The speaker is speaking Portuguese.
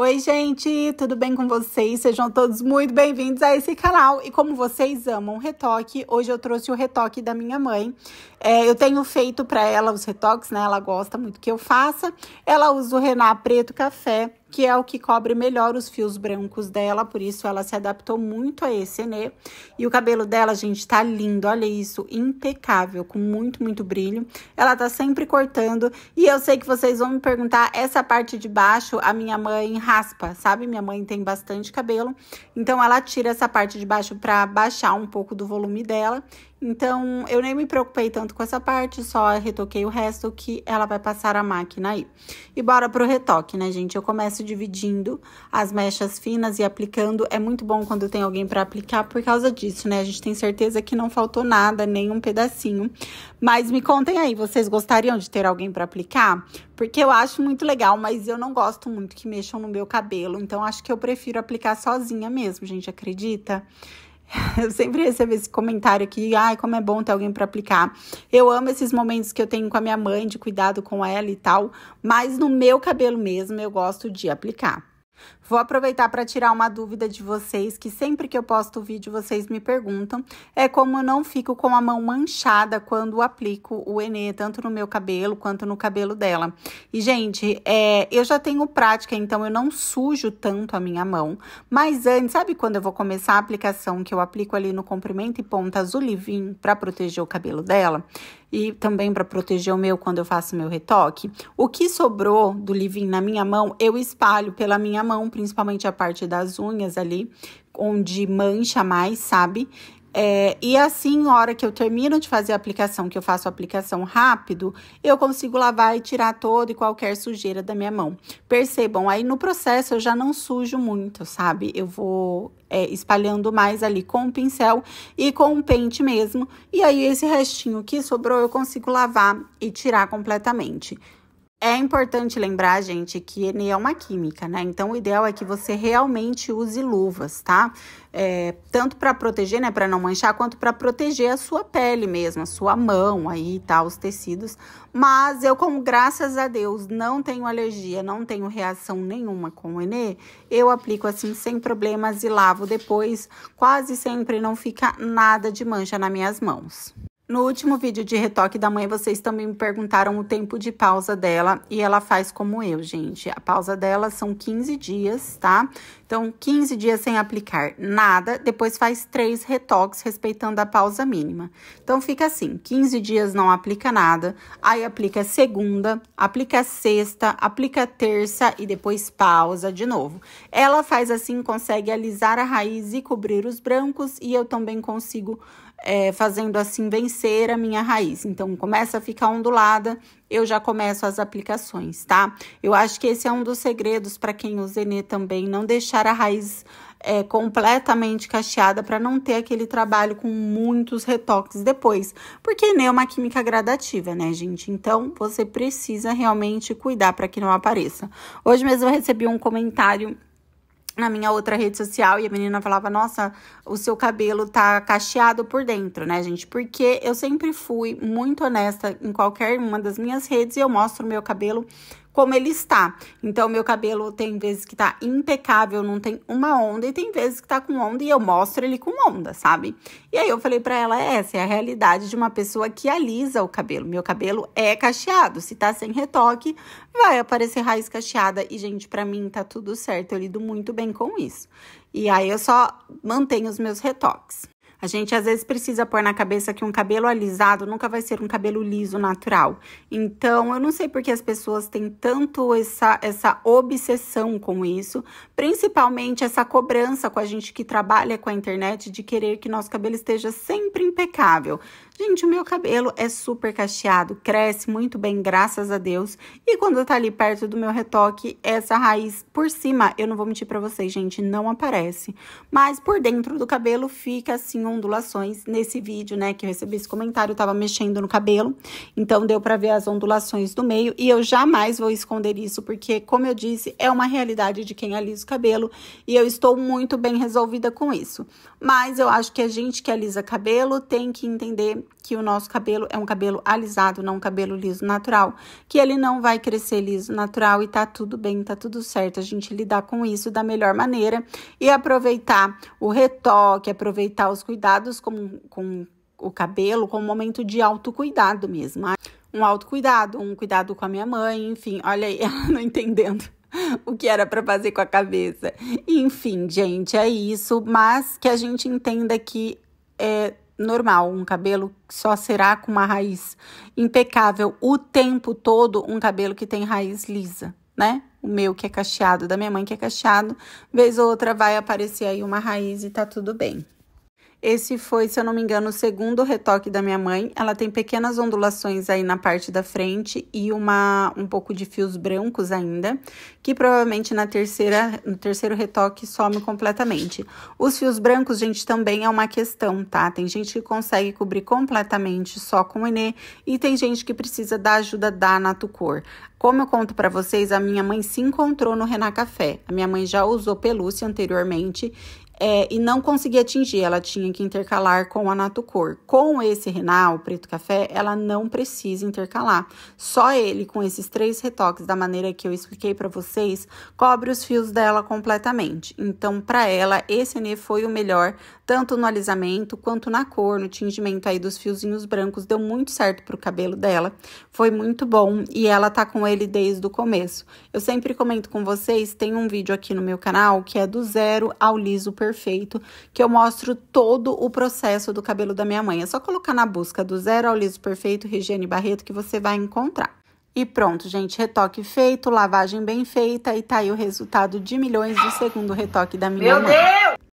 Oi, gente, tudo bem com vocês? Sejam todos muito bem-vindos a esse canal. E como vocês amam retoque, hoje eu trouxe o retoque da minha mãe. É, eu tenho feito para ela os retoques, né? Ela gosta muito que eu faça. Ela usa o Renat Preto Café que é o que cobre melhor os fios brancos dela, por isso ela se adaptou muito a esse enê. E o cabelo dela, gente, tá lindo, olha isso, impecável, com muito, muito brilho. Ela tá sempre cortando e eu sei que vocês vão me perguntar, essa parte de baixo a minha mãe raspa, sabe? Minha mãe tem bastante cabelo, então ela tira essa parte de baixo pra baixar um pouco do volume dela então, eu nem me preocupei tanto com essa parte, só retoquei o resto que ela vai passar a máquina aí. E bora pro retoque, né, gente? Eu começo dividindo as mechas finas e aplicando. É muito bom quando tem alguém para aplicar por causa disso, né? A gente tem certeza que não faltou nada, nem um pedacinho. Mas me contem aí, vocês gostariam de ter alguém para aplicar? Porque eu acho muito legal, mas eu não gosto muito que mexam no meu cabelo. Então, acho que eu prefiro aplicar sozinha mesmo, gente, acredita? Acredita? Eu sempre recebo esse comentário aqui, ai, como é bom ter alguém para aplicar. Eu amo esses momentos que eu tenho com a minha mãe, de cuidado com ela e tal, mas no meu cabelo mesmo eu gosto de aplicar. Vou aproveitar para tirar uma dúvida de vocês, que sempre que eu posto o vídeo vocês me perguntam, é como eu não fico com a mão manchada quando aplico o Enê, tanto no meu cabelo quanto no cabelo dela. E, gente, é, eu já tenho prática, então eu não sujo tanto a minha mão, mas antes, sabe quando eu vou começar a aplicação que eu aplico ali no comprimento e ponta azul livim para proteger o cabelo dela? e também para proteger o meu quando eu faço meu retoque. O que sobrou do livinho na minha mão, eu espalho pela minha mão principalmente a parte das unhas ali, onde mancha mais, sabe? É, e assim, na hora que eu termino de fazer a aplicação, que eu faço a aplicação rápido, eu consigo lavar e tirar toda e qualquer sujeira da minha mão. Percebam, aí no processo eu já não sujo muito, sabe? Eu vou é, espalhando mais ali com o pincel e com o pente mesmo. E aí esse restinho que sobrou eu consigo lavar e tirar completamente. É importante lembrar, gente, que ENE é uma química, né? Então, o ideal é que você realmente use luvas, tá? É, tanto para proteger, né, para não manchar, quanto para proteger a sua pele mesmo, a sua mão aí, tá, os tecidos. Mas eu, como graças a Deus, não tenho alergia, não tenho reação nenhuma com o Enê, eu aplico assim sem problemas e lavo depois. Quase sempre não fica nada de mancha nas minhas mãos. No último vídeo de retoque da mãe, vocês também me perguntaram o tempo de pausa dela e ela faz como eu, gente. A pausa dela são 15 dias, tá? Então, 15 dias sem aplicar nada, depois faz três retoques respeitando a pausa mínima. Então, fica assim: 15 dias não aplica nada, aí aplica segunda, aplica sexta, aplica terça e depois pausa de novo. Ela faz assim, consegue alisar a raiz e cobrir os brancos, e eu também consigo é, fazendo assim vencer a minha raiz. Então, começa a ficar ondulada, eu já começo as aplicações, tá? Eu acho que esse é um dos segredos para quem usa Enê também, não deixar a raiz é, completamente cacheada para não ter aquele trabalho com muitos retoques depois. Porque Enê é uma química gradativa, né, gente? Então, você precisa realmente cuidar para que não apareça. Hoje mesmo eu recebi um comentário na minha outra rede social e a menina falava: Nossa, o seu cabelo tá cacheado por dentro, né, gente? Porque eu sempre fui muito honesta em qualquer uma das minhas redes e eu mostro o meu cabelo como ele está. Então, meu cabelo tem vezes que tá impecável, não tem uma onda, e tem vezes que tá com onda e eu mostro ele com onda, sabe? E aí eu falei para ela: é, essa é a realidade de uma pessoa que alisa o cabelo. Meu cabelo é cacheado. Se tá sem retoque, vai aparecer raiz cacheada. E, gente, para mim tá tudo certo. Eu lido muito bem com isso. E aí eu só mantenho os meus retoques. A gente às vezes precisa pôr na cabeça que um cabelo alisado nunca vai ser um cabelo liso natural. Então, eu não sei por que as pessoas têm tanto essa, essa obsessão com isso, principalmente essa cobrança com a gente que trabalha com a internet de querer que nosso cabelo esteja sempre impecável. Gente, o meu cabelo é super cacheado, cresce muito bem, graças a Deus. E quando tá ali perto do meu retoque, essa raiz por cima, eu não vou mentir para vocês, gente, não aparece. Mas por dentro do cabelo fica assim ondulações nesse vídeo, né? Que eu recebi esse comentário, eu tava mexendo no cabelo, então deu para ver as ondulações do meio. E eu jamais vou esconder isso, porque, como eu disse, é uma realidade de quem alisa o cabelo e eu estou muito bem resolvida com isso. Mas eu acho que a gente que alisa cabelo tem que entender que o nosso cabelo é um cabelo alisado, não um cabelo liso natural, que ele não vai crescer liso natural e tá tudo bem, tá tudo certo. A gente lidar com isso da melhor maneira e aproveitar o retoque, aproveitar os cuidados cuidados com, com o cabelo como um momento de autocuidado mesmo. Ah, um autocuidado, um cuidado com a minha mãe, enfim, olha aí, ela não entendendo o que era para fazer com a cabeça. Enfim, gente, é isso, mas que a gente entenda que é normal, um cabelo só será com uma raiz impecável o tempo todo, um cabelo que tem raiz lisa, né? O meu que é cacheado, da minha mãe que é cacheado, vez ou outra vai aparecer aí uma raiz e tá tudo bem. Esse foi, se eu não me engano, o segundo retoque da minha mãe. Ela tem pequenas ondulações aí na parte da frente e uma um pouco de fios brancos ainda, que provavelmente na terceira, no terceiro retoque some completamente. Os fios brancos, gente, também é uma questão, tá? Tem gente que consegue cobrir completamente só com o Enê e tem gente que precisa da ajuda da Natucor. Como eu conto para vocês, a minha mãe se encontrou no Renacafé. A minha mãe já usou pelúcia anteriormente é, e não conseguia atingir, ela tinha que intercalar com a Natucor. Com esse Renal, preto café, ela não precisa intercalar. Só ele, com esses três retoques da maneira que eu expliquei para vocês, cobre os fios dela completamente. Então, para ela, esse Enê foi o melhor, tanto no alisamento quanto na cor, no tingimento aí dos fiozinhos brancos. Deu muito certo pro cabelo dela, foi muito bom e ela tá com ele desde o começo. Eu sempre comento com vocês, tem um vídeo aqui no meu canal que é do zero ao liso perfeito perfeito, que eu mostro todo o processo do cabelo da minha mãe. É só colocar na busca do zero ao liso perfeito Regiane Barreto que você vai encontrar. E pronto, gente, retoque feito, lavagem bem feita e tá aí o resultado de milhões do segundo retoque da minha Meu mãe. Deus!